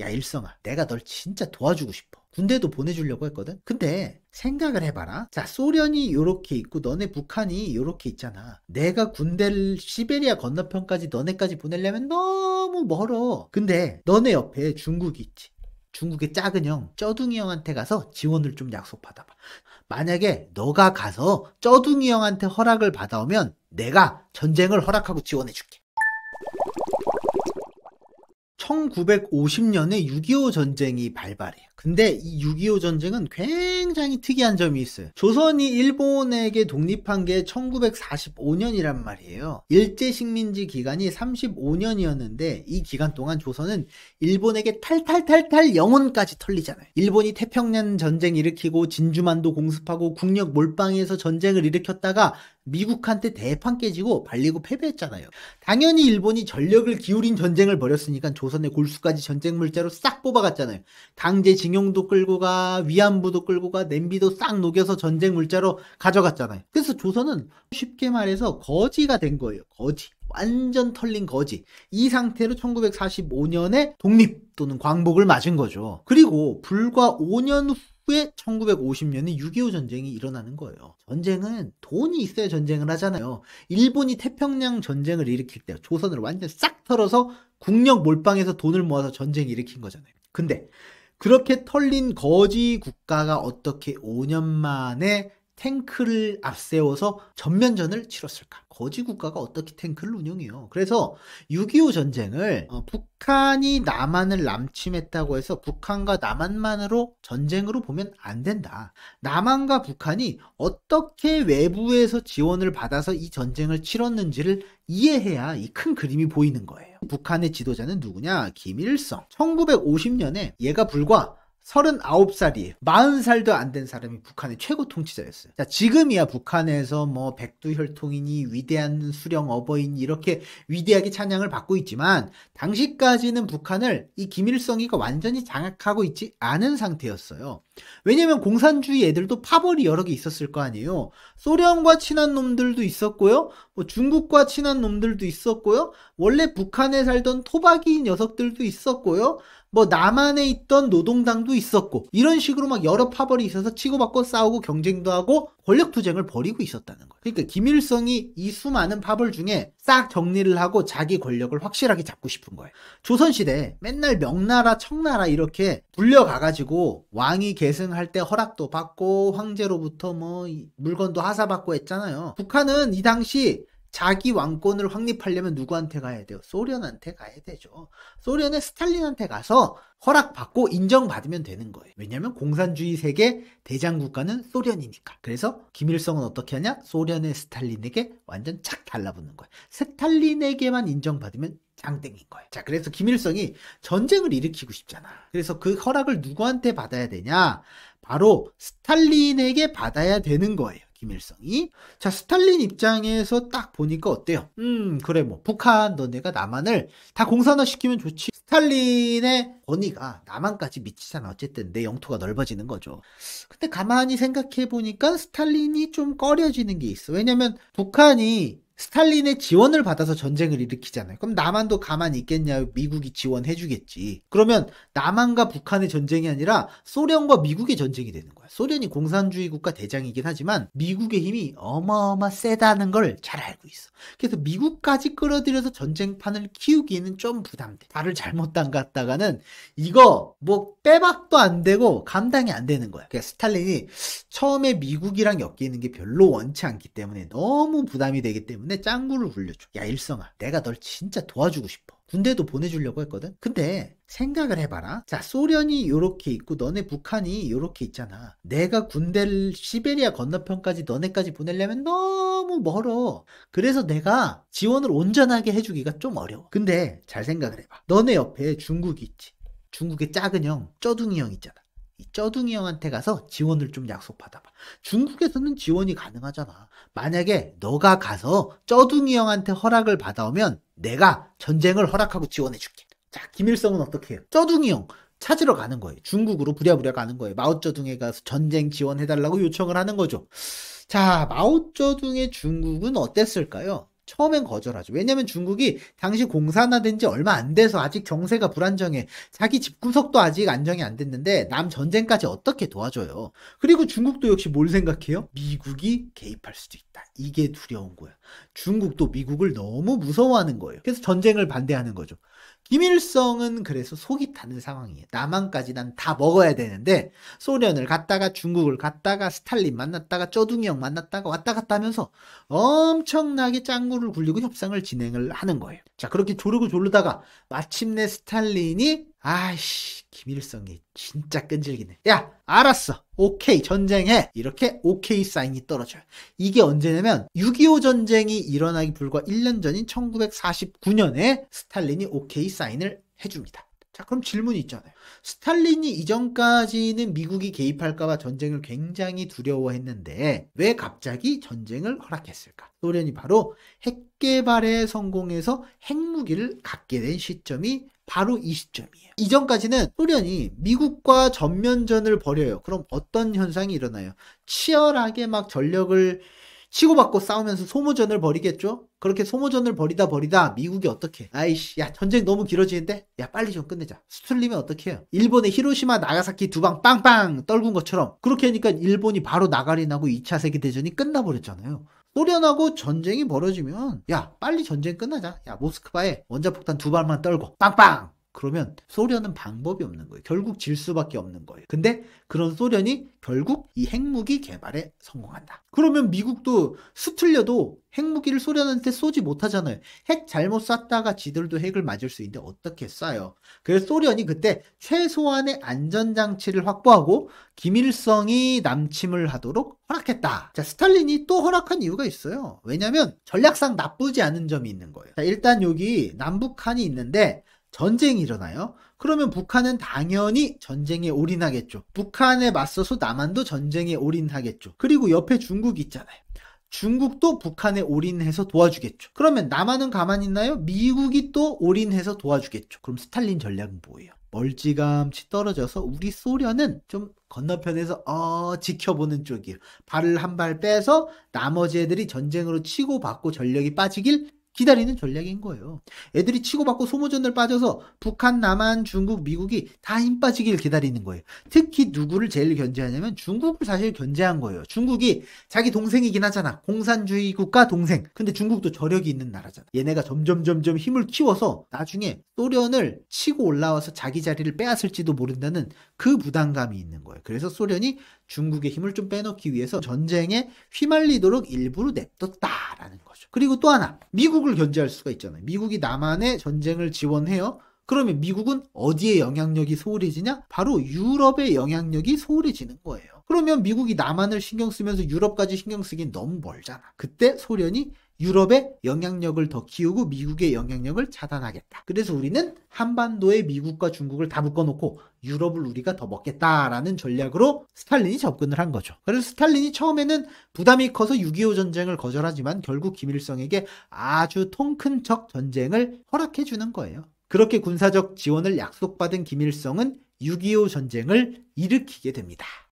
야 일성아 내가 널 진짜 도와주고 싶어 군대도 보내주려고 했거든 근데 생각을 해봐라 자 소련이 요렇게 있고 너네 북한이 요렇게 있잖아 내가 군대를 시베리아 건너편까지 너네까지 보내려면 너무 멀어 근데 너네 옆에 중국이 있지 중국의 작은 형 쩌둥이 형한테 가서 지원을 좀 약속 받아봐 만약에 너가 가서 쩌둥이 형한테 허락을 받아오면 내가 전쟁을 허락하고 지원해줄게 1950년에 6.25 전쟁이 발발해요. 근데 이 6.25 전쟁은 굉장히 특이한 점이 있어요. 조선이 일본에게 독립한 게 1945년이란 말이에요. 일제 식민지 기간이 35년이었는데 이 기간 동안 조선은 일본에게 탈탈탈탈 영혼까지 털리잖아요. 일본이 태평양 전쟁 일으키고 진주만도 공습하고 국력 몰빵해서 전쟁을 일으켰다가 미국한테 대판 깨지고 발리고 패배했잖아요. 당연히 일본이 전력을 기울인 전쟁을 벌였으니까 조선의 골수까지 전쟁 물자로 싹 뽑아갔잖아요. 강제징용도 끌고 가, 위안부도 끌고 가, 냄비도 싹 녹여서 전쟁 물자로 가져갔잖아요. 그래서 조선은 쉽게 말해서 거지가 된 거예요. 거지. 완전 털린 거지. 이 상태로 1945년에 독립 또는 광복을 맞은 거죠. 그리고 불과 5년 후 후에 1950년에 6.25 전쟁이 일어나는 거예요. 전쟁은 돈이 있어야 전쟁을 하잖아요. 일본이 태평양 전쟁을 일으킬 때 조선을 완전 싹 털어서 국력 몰빵해서 돈을 모아서 전쟁 일으킨 거잖아요. 근데 그렇게 털린 거지 국가가 어떻게 5년 만에 탱크를 앞세워서 전면전을 치렀을까? 거지 국가가 어떻게 탱크를 운영해요? 그래서 6.25 전쟁을 어, 북한이 남한을 남침했다고 해서 북한과 남한만으로 전쟁으로 보면 안 된다. 남한과 북한이 어떻게 외부에서 지원을 받아서 이 전쟁을 치렀는지를 이해해야 이 큰 그림이 보이는 거예요. 북한의 지도자는 누구냐? 김일성. 1950년에 얘가 불과 39살이에요. 40살도 안 된 사람이 북한의 최고 통치자였어요. 자, 지금이야 북한에서 뭐 백두혈통이니 위대한 수령 어버이니 이렇게 위대하게 찬양을 받고 있지만 당시까지는 북한을 이 김일성이가 완전히 장악하고 있지 않은 상태였어요. 왜냐면 공산주의 애들도 파벌이 여러 개 있었을 거 아니에요. 소련과 친한 놈들도 있었고요. 뭐 중국과 친한 놈들도 있었고요. 원래 북한에 살던 토박이 녀석들도 있었고요. 뭐 남한에 있던 노동당도 있었고 이런 식으로 막 여러 파벌이 있어서 치고받고 싸우고 경쟁도 하고 권력 투쟁을 벌이고 있었다는 거예요. 그러니까 김일성이 이 수많은 파벌 중에 싹 정리를 하고 자기 권력을 확실하게 잡고 싶은 거예요. 조선시대 맨날 명나라, 청나라 이렇게 불려가가지고 왕이 계승할 때 허락도 받고 황제로부터 뭐 물건도 하사받고 했잖아요. 북한은 이 당시 자기 왕권을 확립하려면 누구한테 가야 돼요? 소련한테 가야 되죠. 소련의 스탈린한테 가서 허락받고 인정받으면 되는 거예요. 왜냐하면 공산주의 세계 대장 국가는 소련이니까. 그래서 김일성은 어떻게 하냐? 소련의 스탈린에게 완전 착 달라붙는 거예요. 스탈린에게만 인정받으면 장땡인 거예요. 자, 그래서 김일성이 전쟁을 일으키고 싶잖아. 그래서 그 허락을 누구한테 받아야 되냐? 바로 스탈린에게 받아야 되는 거예요. 김일성이. 자, 스탈린 입장에서 딱 보니까 어때요? 음, 그래, 뭐, 북한 너네가 남한을 다 공산화 시키면 좋지. 스탈린의 권위가 남한까지 미치잖아. 어쨌든 내 영토가 넓어지는 거죠. 근데 가만히 생각해 보니까 스탈린이 좀 꺼려지는 게 있어. 왜냐면 북한이 스탈린의 지원을 받아서 전쟁을 일으키잖아요. 그럼 남한도 가만히 있겠냐? 미국이 지원해주겠지. 그러면 남한과 북한의 전쟁이 아니라 소련과 미국의 전쟁이 되는 거야. 소련이 공산주의 국가 대장이긴 하지만 미국의 힘이 어마어마 세다는 걸 잘 알고 있어. 그래서 미국까지 끌어들여서 전쟁판을 키우기에는 좀 부담돼. 발을 잘못 담갔다가는 이거 뭐 빼박도 안 되고 감당이 안 되는 거야. 그러니까 스탈린이 처음에 미국이랑 엮이는 게 별로 원치 않기 때문에 너무 부담이 되기 때문에 근 짱구를 불려줘. 야 일성아 내가 널 진짜 도와주고 싶어. 군대도 보내주려고 했거든. 근데 생각을 해봐라. 자, 소련이 요렇게 있고 너네 북한이 요렇게 있잖아. 내가 군대를 시베리아 건너편까지 너네까지 보내려면 너무 멀어. 그래서 내가 지원을 온전하게 해주기가 좀 어려워. 근데 잘 생각을 해봐. 너네 옆에 중국이 있지. 중국의 작은 형, 쩌둥이 형 있잖아. 쩌둥이 형한테 가서 지원을 좀 약속 받아봐. 중국에서는 지원이 가능하잖아. 만약에 너가 가서 쩌둥이 형한테 허락을 받아오면 내가 전쟁을 허락하고 지원해줄게. 자, 김일성은 어떻게 해요? 쩌둥이 형. 찾으러 가는 거예요. 중국으로 부랴부랴 가는 거예요. 마오쩌둥에 가서 전쟁 지원해달라고 요청을 하는 거죠. 자, 마오쩌둥의 중국은 어땠을까요? 처음엔 거절하죠. 왜냐면 중국이 당시 공산화된 지 얼마 안 돼서 아직 경세가 불안정해. 자기 집구석도 아직 안정이 안 됐는데 남 전쟁까지 어떻게 도와줘요. 그리고 중국도 역시 뭘 생각해요? 미국이 개입할 수도 있다. 이게 두려운 거야. 중국도 미국을 너무 무서워하는 거예요. 그래서 전쟁을 반대하는 거죠. 김일성은 그래서 속이 타는 상황이에요. 남한까지 난 다 먹어야 되는데 소련을 갔다가 중국을 갔다가 스탈린 만났다가 쩌둥이 형 만났다가 왔다 갔다 하면서 엄청나게 짱구를 굴리고 협상을 진행을 하는 거예요. 자 그렇게 조르고 조르다가 마침내 스탈린이 아이씨, 김일성이 진짜 끈질기네. 야, 알았어. 오케이, 전쟁해. 이렇게 오케이 사인이 떨어져요. 이게 언제냐면, 6.25 전쟁이 일어나기 불과 1년 전인 1949년에 스탈린이 오케이 사인을 해줍니다. 자, 그럼 질문이 있잖아요. 스탈린이 이전까지는 미국이 개입할까봐 전쟁을 굉장히 두려워했는데 왜 갑자기 전쟁을 허락했을까? 소련이 바로 핵개발에 성공해서 핵무기를 갖게 된 시점이 바로 이 시점이에요. 이전까지는 소련이 미국과 전면전을 벌여요. 그럼 어떤 현상이 일어나요? 치열하게 막 전력을 치고받고 싸우면서 소모전을 벌이겠죠? 그렇게 소모전을 벌이다 벌이다 미국이 어떻게 아이씨 야 전쟁 너무 길어지는데 야 빨리 좀 끝내자 수틀리면 어떡해요 일본의 히로시마 나가사키 두 방 빵빵 떨군 것처럼 그렇게 하니까 일본이 바로 나가리 나고 2차 세계대전이 끝나버렸잖아요 소련하고 전쟁이 벌어지면 야 빨리 전쟁 끝나자 야 모스크바에 원자폭탄 두 발만 떨고 빵빵 그러면 소련은 방법이 없는 거예요. 결국 질 수밖에 없는 거예요. 근데 그런 소련이 결국 이 핵무기 개발에 성공한다. 그러면 미국도 수틀려도 핵무기를 소련한테 쏘지 못하잖아요. 핵 잘못 쐈다가 지들도 핵을 맞을 수 있는데 어떻게 쏴요? 그래서 소련이 그때 최소한의 안전장치를 확보하고 김일성이 남침을 하도록 허락했다. 자, 스탈린이 또 허락한 이유가 있어요. 왜냐면 전략상 나쁘지 않은 점이 있는 거예요. 자, 일단 여기 남북한이 있는데 전쟁이 일어나요. 그러면 북한은 당연히 전쟁에 올인하겠죠. 북한에 맞서서 남한도 전쟁에 올인하겠죠. 그리고 옆에 중국이 있잖아요. 중국도 북한에 올인해서 도와주겠죠. 그러면 남한은 가만히 있나요? 미국이 또 올인해서 도와주겠죠. 그럼 스탈린 전략은 뭐예요? 멀찌감치 떨어져서 우리 소련은 좀 건너편에서 어 지켜보는 쪽이에요. 발을 한 발 빼서 나머지 애들이 전쟁으로 치고받고 전력이 빠지길 기다리는 전략인 거예요. 애들이 치고받고 소모전을 빠져서 북한, 남한, 중국, 미국이 다 힘 빠지길 기다리는 거예요. 특히 누구를 제일 견제하냐면 중국을 사실 견제한 거예요. 중국이 자기 동생이긴 하잖아. 공산주의 국가 동생. 근데 중국도 저력이 있는 나라잖아. 얘네가 점점 점점 힘을 키워서 나중에 소련을 치고 올라와서 자기 자리를 빼앗을지도 모른다는 그 부담감이 있는 거예요. 그래서 소련이 중국의 힘을 좀 빼놓기 위해서 전쟁에 휘말리도록 일부러 냅뒀다라는 거죠. 그리고 또 하나 미국 쪽을 견제할 수가 있잖아요. 미국이 남한의 전쟁을 지원해요. 그러면 미국은 어디에 영향력이 소홀해지냐? 바로 유럽의 영향력이 소홀해지는 거예요. 그러면 미국이 남한을 신경 쓰면서 유럽까지 신경 쓰긴 너무 멀잖아. 그때 소련이 유럽의 영향력을 더 키우고 미국의 영향력을 차단하겠다. 그래서 우리는 한반도에 미국과 중국을 다 묶어놓고 유럽을 우리가 더 먹겠다라는 전략으로 스탈린이 접근을 한 거죠. 그래서 스탈린이 처음에는 부담이 커서 6.25 전쟁을 거절하지만 결국 김일성에게 아주 통 큰 척 전쟁을 허락해주는 거예요. 그렇게 군사적 지원을 약속받은 김일성은 6.25 전쟁을 일으키게 됩니다.